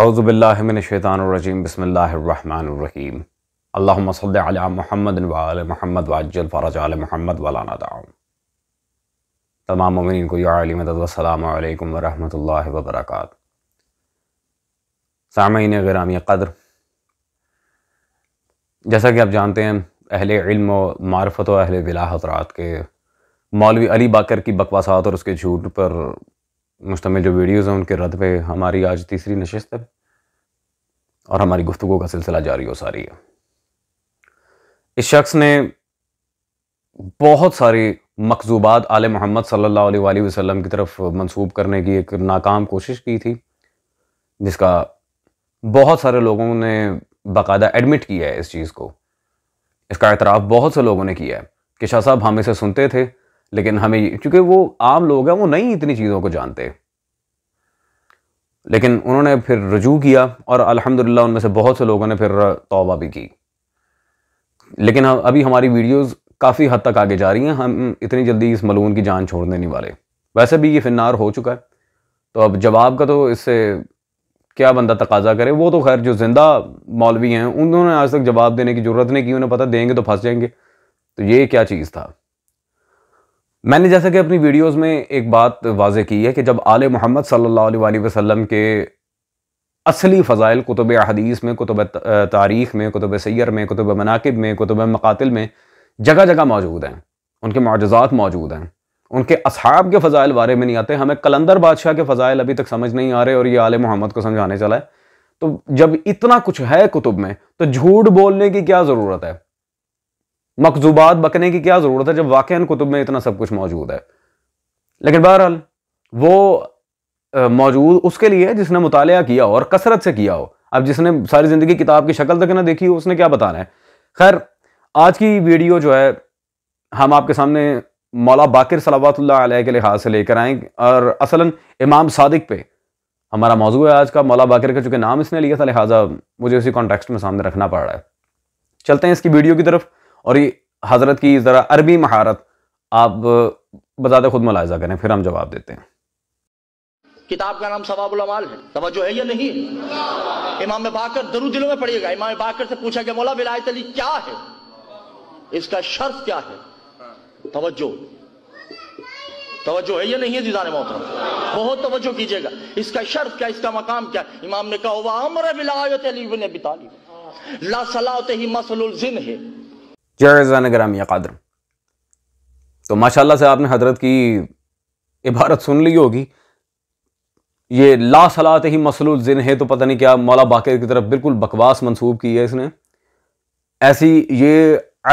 अज़बिल्लाशैतानरजीम बसमीम अल्लाम महमद वाल महमद वाजल फ़रज आल महमद वालाना दाम तमाम ममिन को याली मदद वबरक सामीन ग्रामी क़द्र जैसा कि आप जानते हैं अहल इल्म मार्फत व अहल विला हजरात के मौलवी अली बाकर की बकवासात और उसके झूठ पर मुश्तमिल जो वीडियोज़ हैं उनके रद्द पे हमारी आज तीसरी नशस्त है और हमारी गुफ्तु का सिलसिला जारी हो सारी है इस शख्स ने बहुत सारी मकजूबात आल मोहम्मद सल्ला वसलम की तरफ मंसूब करने की एक नाकाम कोशिश की थी जिसका बहुत सारे लोगों ने बाकायदा एडमिट किया है इस चीज़ को इसका एतराफ़ बहुत से लोगों ने किया है कि शाह साहब हम इसे सुनते थे लेकिन हमें क्योंकि वो आम लोग हैं वो नहीं इतनी चीज़ों को जानते लेकिन उन्होंने फिर रजू किया और अल्हम्दुलिल्लाह उनमें से बहुत से लोगों ने फिर तौबा भी की लेकिन हम अभी हमारी वीडियोस काफ़ी हद तक आगे जा रही हैं हम इतनी जल्दी इस मलून की जान छोड़ने नहीं वाले वैसे भी ये फिनार हो चुका है तो अब जवाब का तो इससे क्या बंदा तकाजा करे वो तो खैर जो ज़िंदा मौलवी हैं उन्होंने आज तक जवाब देने की ज़रूरत नहीं की उन्हें पता देंगे तो फंस जाएंगे तो ये क्या चीज़ था मैंने जैसा कि अपनी वीडियोस में एक बात वाजे की है कि जब आले मोहम्मद सल्लल्लाहु अलैहि वसल्लम के असली फ़ज़ाइल कुतुब हदीस में कुतुब तारीख़ में कुतुब सैर में कुतब मनाकब में कुतब मकातिल में जगह जगह मौजूद हैं उनके मुजजात मौजूद हैं उनके असहाब के फ़ज़ाइल बारे में नहीं आते हमें कलंदर बादशाह के फ़ज़ाइल अभी तक समझ नहीं आ रहे और ये आल मोहम्मद को समझाने चला है तो जब इतना कुछ है कुतुब में तो झूठ बोलने की क्या ज़रूरत है मकजूबात बकने की क्या ज़रूरत है जब वाक़ कुतुब में इतना सब कुछ मौजूद है लेकिन बहरहाल वो मौजूद उसके लिए जिसने मुताल किया हो और कसरत से किया हो अब जिसने सारी ज़िंदगी किताब की शक्ल तक ना देखी हो उसने क्या बताना है खैर आज की वीडियो जो है हम आपके सामने मौला बाकर सलावत के लिहाज से लेकर आए और असला इमाम सादिक पे हमारा मौजू है आज का मौला बाकर का चूँकि नाम इसने लिया था लिहाजा मुझे उसी कॉन्टेक्स्ट में सामने रखना पड़ रहा है चलते हैं इसकी वीडियो की तरफ और ये हज़रत की ज़रा अरबी महारत आप बताते खुद मुलायजा करें फिर हम जवाब देते हैं किताब का नाम सवाबुलमाल है तवज्जो है या नहीं इमाम बाकर दरू दिलों में पढ़िएगा इमाम बाकर से पूछा गया मौला विलायत अली क्या है इसका शर्त क्या है तवज्जो तवज्जो है या नहीं है दीदार मोहतरम बहुत तवज्जो कीजिएगा इसका शर्त क्या इसका मकाम क्या इमाम ने कहा वह अमर विलायत अली बिन अबी तालिब ला सलात ही मसलुल जिन है जयजान ग्रामिया या कादर तो माशाल्लाह से आपने हजरत की इबारत सुन ली होगी ये ला सलात ही मसलूल जिन है तो पता नहीं क्या मौला बाकर की तरफ बिल्कुल बकवास मनसूब की है इसने ऐसी ये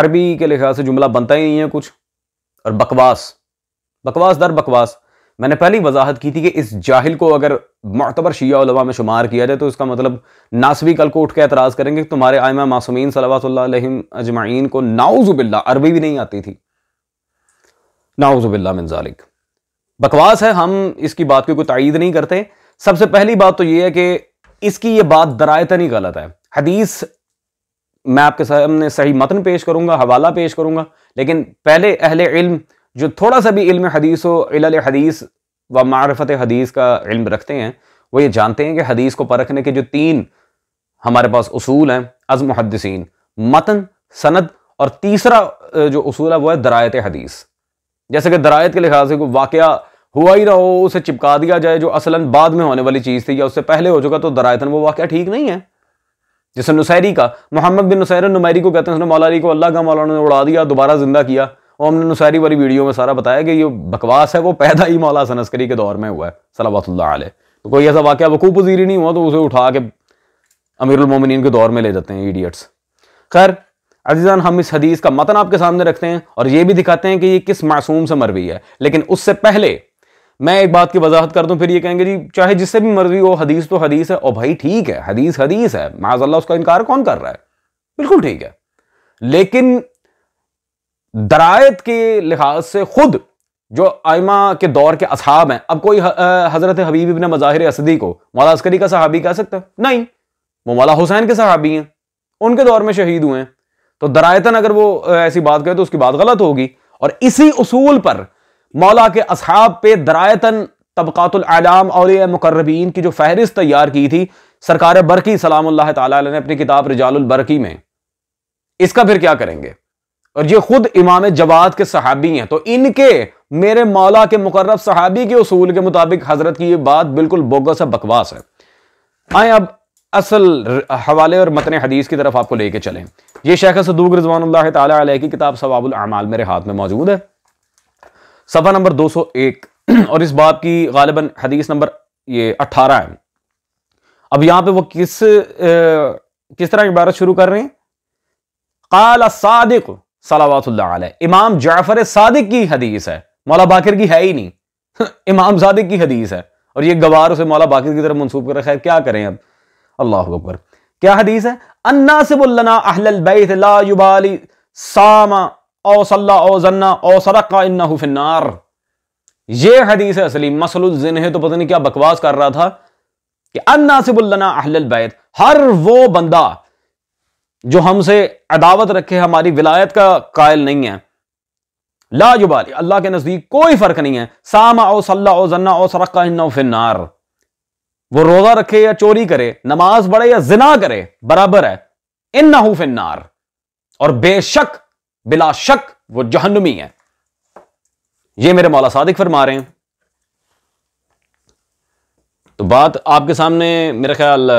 अरबी के लिहाज से जुमला बनता ही नहीं है कुछ और बकवास बकवास दर बकवास मैंने पहली वजाहत की थी कि इस जाहिल को अगर मतबर शीमा में शुमार किया जाए तो इसका मतलब नासवी कल को उठ के एतराज़ करेंगे कि तुम्हारे आयम मासूमीन सलाम अजमाइन को नाउजुबिल्ला अरबी भी नहीं आती थी नाउजुबिल्ला मिनजालिक बकवास है हम इसकी बात की कोई तइद नहीं करते सबसे पहली बात तो यह है कि इसकी ये बात दरायता नहीं गलत है हदीस मैं आपके सामने सही मतन पेश करूंगा हवाला पेश करूंगा लेकिन पहले अहले इल्म जो थोड़ा सा भी इल्म हदीस हो इल हदीस व मारफत हदीस का इल्म रखते हैं वो ये जानते हैं कि हदीस को परखने के जो तीन हमारे पास असूल हैं अज मुहदसिन मतन सनद और तीसरा जो असूल है वो है दरायत हदीस जैसे कि दरायत के लिहाज से कोई वाक़ हुआ ही ना हो उसे चिपका दिया जाए जो असला बाद में होने वाली चीज़ थी या उससे पहले हो चुका तो दरायतन वो वाक़ ठीक नहीं है जैसे नुसैरी का मोहम्मद बिन नुसैर नुमैरी को कहते हैं उसने मौलानी को अल्लाह का मौलाना ने उड़ा दिया दोबारा जिंदा किया और हमने नुसारी वाली वीडियो में सारा बताया कि ये बकवास है वो पैदा ही मौला सनस्करी के दौर में हुआ है सलावतुल्ला आल तो कोई ऐसा वाक्य वकूफ़ पजीरी नहीं हुआ तो उसे उठा के अमीरमिन के दौर में ले जाते हैं ईडियट्स खैर अजीज़ान हम इस हदीस का मतन आपके सामने रखते हैं और ये भी दिखाते हैं कि ये किस मासूम से मरवी है लेकिन उससे पहले मैं एक बात की वजाहत कर दूं फिर ये कहेंगे जी चाहे जिससे भी मर्जी हो हदीस तो हदीस है और भाई ठीक है हदीस हदीस है माजल्ला उसका इनकार कौन कर रहा है बिल्कुल ठीक है लेकिन दरायत के लिहाज से खुद जो आयमा के दौर के असहाब हैं अब कोई हज़रत हबीब इबन मज़ाहिर असदी को मौला अस्करी का सहाबी कह सकता नहीं वो मौला हुसैन के सहाबी हैं उनके दौर में शहीद हुए हैं तो दरायतन अगर वो ऐसी बात करें तो उसकी बात गलत होगी और इसी उसूल पर मौला के असहाब पे दरायतन तबकातुल आलाम और मकर्रबीन की जो फहरिस्त तैयार की थी सरकार बरकी सलाम ने अपनी किताब रिजालबरकी में इसका फिर क्या करेंगे और ये खुद इमाम जवाद के सहाबी हैं तो इनके मेरे मौला के मुकर्रब सहाबी के उसूल के मुताबिक हजरत की ये बात बिल्कुल बोगस है बकवास है आए अब असल हवाले और मतन हदीस की तरफ आपको लेके चलें ये शेख सदूक रिजवान की किताब सवाबुल अमाल मेरे हाथ में मौजूद है सफ़ा नंबर 201 और इस बाब की गालिबा हदीस नंबर ये 18 है अब यहां पे वो किस ए, किस तरह इबारत शुरू कर रहे हैं काला सादिक सलावात इमाम जाफर सादिक की हदीस है मौला बाकिर की है ही नहीं इमाम सादिक की हदीस है और ये गवार उसे मौला बाकिर की तरफ मनसूब कर रखा है क्या करें अब अल्लाह अकबर क्या हदीस है अन्नासिबुल्लना अहलल बैत ला युबाली सामा औ सल्ला औ जन्ना औ सरका इन्नहु फिन्नार ये हदीस है असली मसलुल है तो पता नहीं क्या बकवास कर रहा था कि अन्नासिबुल्लना अहल बैत हर वो बंदा जो हमसे अदावत रखे हमारी विलायत का कायल नहीं है लाजुबारी अल्लाह के नजदीक कोई फर्क नहीं है सामा ओ सल्ला ओ जन्ना ओ सरक्का फिनार वो रोजा रखे या चोरी करे नमाज पढ़े या जिना करे बराबर है इन ना फिनार और बेशक बिला शक वो जहनुमी है ये मेरे मौला सादिक फरमा रहे हैं तो बात आपके सामने मेरे ख्याल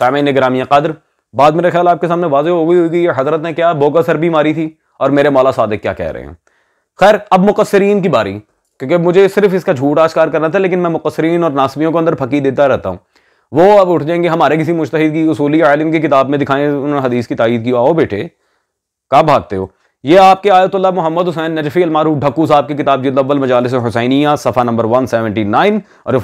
सामिन ग्रामी कदर बाद में ख्याल आपके सामने वाजे हो गई होगी हजरत ने क्या बोकसर भी मारी थी और मेरे मौला सादिक क्या कह रहे हैं खैर अब मुकसरीन की बारी क्योंकि मुझे सिर्फ इसका झूठ आश्कार करना था लेकिन मैं मुकसरीन और नासमियों को अंदर फकी देता रहता हूँ वो अब उठ जाएंगे हमारे किसी मुश्तिद की उसूली आलिम की किताब में दिखाएं उन्होंने हदीस की तायद की आओ बेटे कहा भागते हो ये आपके आयतुल्ला मोहम्मद हुसैन नजफ़ी अलमारूफ ढक्कू साहब की किताब जिदबल मजालस हुसैनिया सफ़ा नंबर 179 और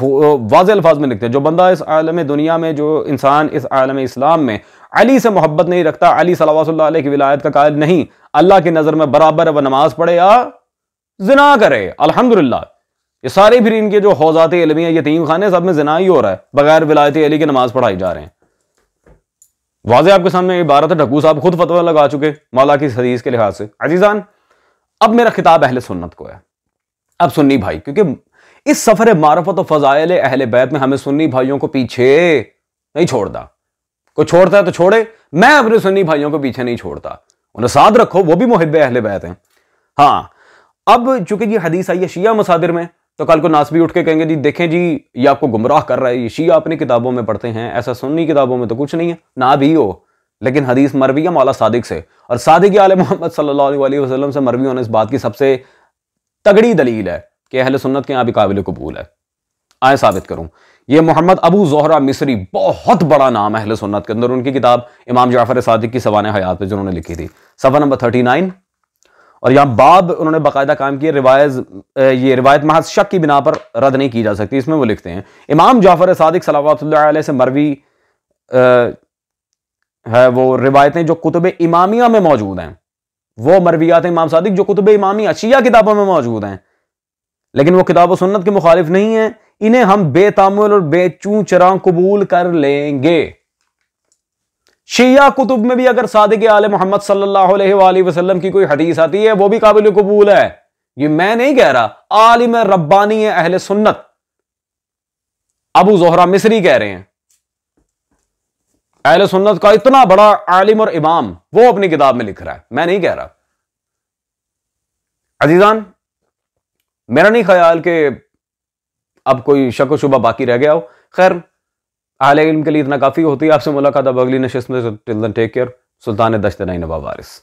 वाज अल्फाज में लिखते हैं जो बंदा इस आलम दुनिया में जो इंसान इस आलम इस्लाम में अली से मोहब्बत नहीं रखता अली सलावा की विलायत का कायल नहीं अल्लाह की नज़र में बराबर व नमाज पढ़े या जना करे अलहमदिल्ला ये सारे फिर इनके जो हौजात इलमी यतीम खान है सब में जना ही हो रहा है बगैर विलायत अली की नमाज़ पढ़ाई जा रहे हैं वाजे आपके सामने इबारत है ढकू साहब खुद फतवा लगा चुके मौला की हदीस के लिहाज से अजीजान अब मेरा खिताब अहल सुन्नत को है अब सुन्नी भाई क्योंकि इस सफर मारफत और फजायल अहल बैत में हमें सुन्नी भाइयों को पीछे नहीं छोड़ता कोई छोड़ता है तो छोड़े मैं अपने सुन्नी भाइयों को पीछे नहीं छोड़ता उन्हें साथ रखो वो भी मुहब अहल बैत हैं हाँ अब चूंकि ये हदीस आई है शिया मसादिर में तो कल को नास भी उठ के कहेंगे जी देखें जी ये आपको गुमराह कर रहा है ये शी अपनी किताबों में पढ़ते हैं ऐसा सुन्नी किताबों में तो कुछ नहीं है ना भी हो लेकिन हदीस मरवी है मौला सादिक से और सादिक आल मोहम्मद सल्लल्लाहु वसल्लम से मरवी होने इस बात की सबसे तगड़ी दलील है कि अहल सुन्नत के यहाँ भी काबिल कबूल है आए साबित करूं ये मोहम्मद अबू जहरा मिसरी बहुत बड़ा नाम है अहल सुन्नत के अंदर उनकी किताब इमाम जाफर सादिक की सवान हयात पर जिन्होंने लिखी थी सफ़ा नंबर थर्टी नाइन और यहाँ बाब उन्होंने बाकायदा काम किया रिवायत ये रिवायत महज शक की बिना पर रद्द नहीं की जा सकती इसमें वो लिखते हैं इमाम जाफर सादिक सलावत से मरवी है वो रिवायतें जो कुतुब इमामिया में मौजूद हैं वो मरवियात इमाम सादिक जो कुतुब इमामी अशिया किताबों में मौजूद हैं लेकिन वो किताब सुन्नत के मुखालिफ नहीं है इन्हें हम बेतामुल और बेचू चरा कबूल कर लेंगे शिया कुतुब में भी अगर सादिक आल मोहम्मद सल्लल्लाहु अलैहि वसल्लम की कोई हदीस आती है वो भी काबिल कबूल है ये मैं नहीं कह रहा आलिम रब्बानी है अहल सुन्नत अबू जोहरा मिसरी कह रहे हैं अहल सुन्नत का इतना बड़ा आलिम और इमाम वो अपनी किताब में लिख रहा है मैं नहीं कह रहा अजीजान मेरा नहीं ख्याल कि अब कोई शक व शुबा बाकी रह गया हो खैर अहल के लिए इतना काफ़ी होती है आपसे मुलाकात अब अगली नशस्त में टेक केयर सुल्तान दश्त नई नवा वारिस